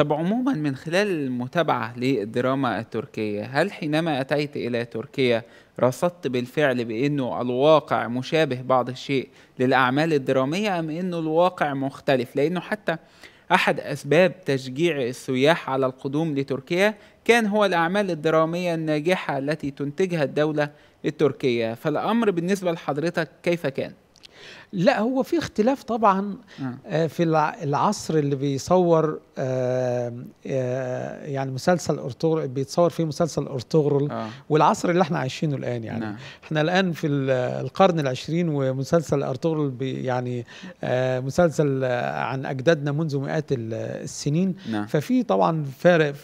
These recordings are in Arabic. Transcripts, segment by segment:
طب عموما من خلال المتابعة للدراما التركية هل حينما أتيت إلى تركيا رصدت بالفعل بأنه الواقع مشابه بعض الشيء للأعمال الدرامية أم أنه الواقع مختلف لأنه حتى أحد أسباب تشجيع السياح على القدوم لتركيا كان هو الأعمال الدرامية الناجحة التي تنتجها الدولة التركية فالأمر بالنسبة لحضرتك كيف كان؟ لا هو في اختلاف طبعا آه، في العصر اللي بيصور آه، آه، يعني مسلسل ارطغرل بيتصور فيه مسلسل ارطغرل والعصر اللي احنا عايشينه الان يعني نعم. احنا الان في القرن العشرين ومسلسل ارطغرل يعني مسلسل عن اجدادنا منذ مئات السنين نعم. ففي طبعا فارق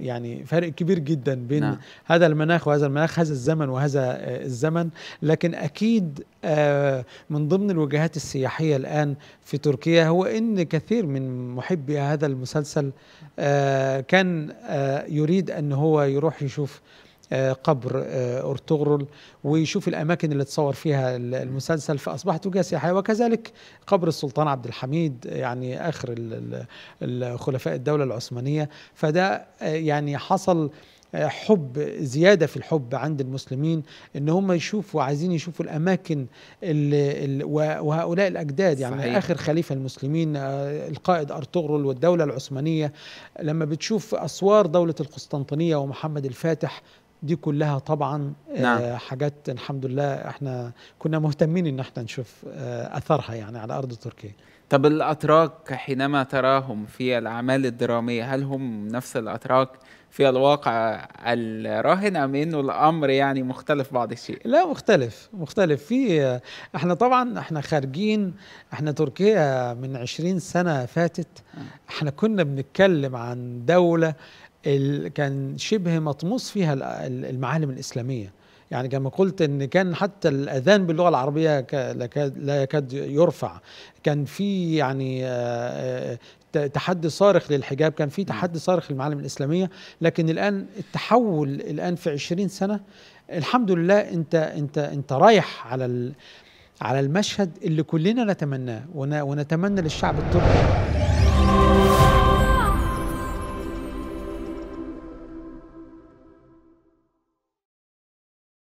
يعني فارق كبير جدا بين نعم. هذا المناخ وهذا المناخ هذا الزمن وهذا الزمن لكن اكيد من ضمن ضمن الوجهات السياحية الآن في تركيا هو أن كثير من محبي هذا المسلسل آه، كان آه، يريد أن هو يروح يشوف آه، قبر أرطغرل ويشوف الأماكن اللي اتصور فيها المسلسل فأصبحت وجهة سياحية وكذلك قبر السلطان عبد الحميد يعني آخر خلفاء الدولة العثمانية فده يعني حصل حب زياده في الحب عند المسلمين ان هم يشوفوا عايزين يشوفوا الاماكن اللي وهؤلاء الاجداد يعني صحيح. اخر خليفه المسلمين آه، القائد ارطغرل والدوله العثمانيه لما بتشوف اسوار دوله القسطنطينيه ومحمد الفاتح دي كلها طبعا آه، نعم. حاجات الحمد لله احنا كنا مهتمين ان احنا نشوف آه، اثرها يعني على ارض تركيا طب الاتراك حينما تراهم في الاعمال الدراميه هل هم نفس الاتراك في الواقع الراهن ام انه الامر يعني مختلف بعض الشيء لا مختلف مختلف في احنا طبعا احنا خارجين احنا تركيا من 20 سنه فاتت آه. احنا كنا بنتكلم عن دوله كان شبه مطموس فيها المعالم الاسلاميه يعني كما قلت ان كان حتى الاذان باللغه العربيه لا يكاد يرفع كان في يعني آه، آه، تحدي صارخ للحجاب كان في تحدي صارخ للمعالم الاسلاميه لكن الان التحول الان في 20 سنه الحمد لله انت انت انت رايح على على المشهد اللي كلنا نتمناه ونتمنى للشعب التركي